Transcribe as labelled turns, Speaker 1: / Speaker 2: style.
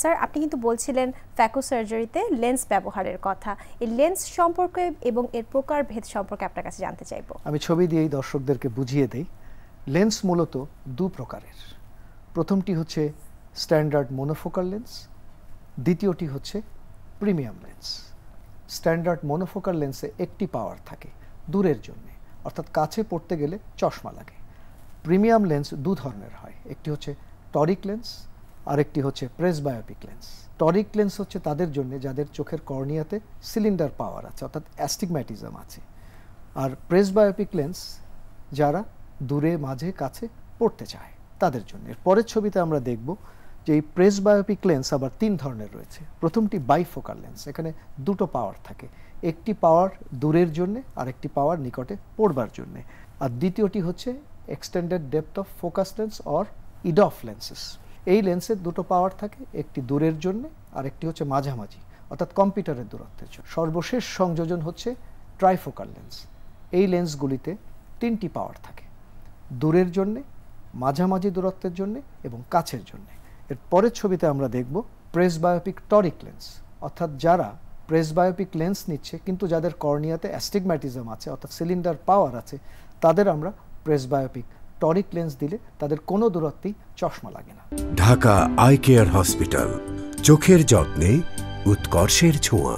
Speaker 1: sir আপনি কিন্তু বলছিলেন ফ্যাকো সার্জারিতে লেন্স ব্যবহারের কথা এই লেন্স সম্পর্কে এবং এর প্রকার ভেদ সম্পর্কে আপনার কাছে জানতে চাইব
Speaker 2: আমি ছবি দিয়েই দর্শকদেরকে বুঝিয়ে দেই লেন্স মূলত দু প্রকারের প্রথমটি হচ্ছে স্ট্যান্ডার্ড মোনোফোকাল লেন্স দ্বিতীয়টি হচ্ছে প্রিমিয়াম লেন্স স্ট্যান্ডার্ড মোনোফোকাল লেন্সে একটি পাওয়ার থাকে দূরের জন্যে অর্থাৎ কাছে পড়তে গেলে চশমা লাগে প্রিমিয়াম লেন্স দু ধরনের হয় একটি হচ্ছে টরিক লেন্স আরেকটি হচ্ছে প্রেসবায়োপিক লেন্স টরিক লেন্স হচ্ছে তাদের জন্য যাদের চোখের কর্নিয়াতে সিলিন্ডার পাওয়ার আছে অর্থাৎ অ্যাস্টিগম্যাটিজম আছে আর প্রেসবায়োপিক লেন্স যারা দূরে মাঝে কাছে পড়তে চায় তাদের জন্য এর পরের ছবিতে আমরা দেখব যে এই প্রেসবায়োপিক লেন্স আবার তিন ধরনের রয়েছে প্রথমটি বাইফোকাল লেন্স এখানে দুটো পাওয়ার থাকে একটি পাওয়ার দূরের জন্যে আর একটি পাওয়ার নিকটে পড়বার জন্যে আর দ্বিতীয়টি হচ্ছে extended depth of focus lens or EDOF lenses এই লেন্সের দুটো পাওয়ার থাকে একটি দূরের জন্য আর একটি হচ্ছে মাঝামাঝি অর্থাৎ কম্পিউটারের দূরত্বের জন্য সর্বশেষ সংযোজন হচ্ছে ট্রাইফোকাল লেন্স এই লেন্সগুলিতে তিনটি পাওয়ার থাকে দূরের জন্যে মাঝামাঝি দূরত্বের জন্যে এবং কাছের জন্যে এর পরের ছবিতে আমরা দেখব প্রেসবায়োপিক টরিক লেন্স অর্থাৎ যারা প্রেসবায়োপিক লেন্স নিচ্ছে কিন্তু যাদের কর্নিয়াতে অ্যাস্টিগম্যাটিজম আছে অর্থাৎ সিলিন্ডার পাওয়ার আছে তাদের আমরা প্রেসবায়োপিক টরিক লেন্স দিলে তাদের কোনো দূরত্বেই চশমা লাগে না ঢাকা আই কেয়ার হসপিটাল চোখের যত্নে উৎকর্ষের ছোঁয়া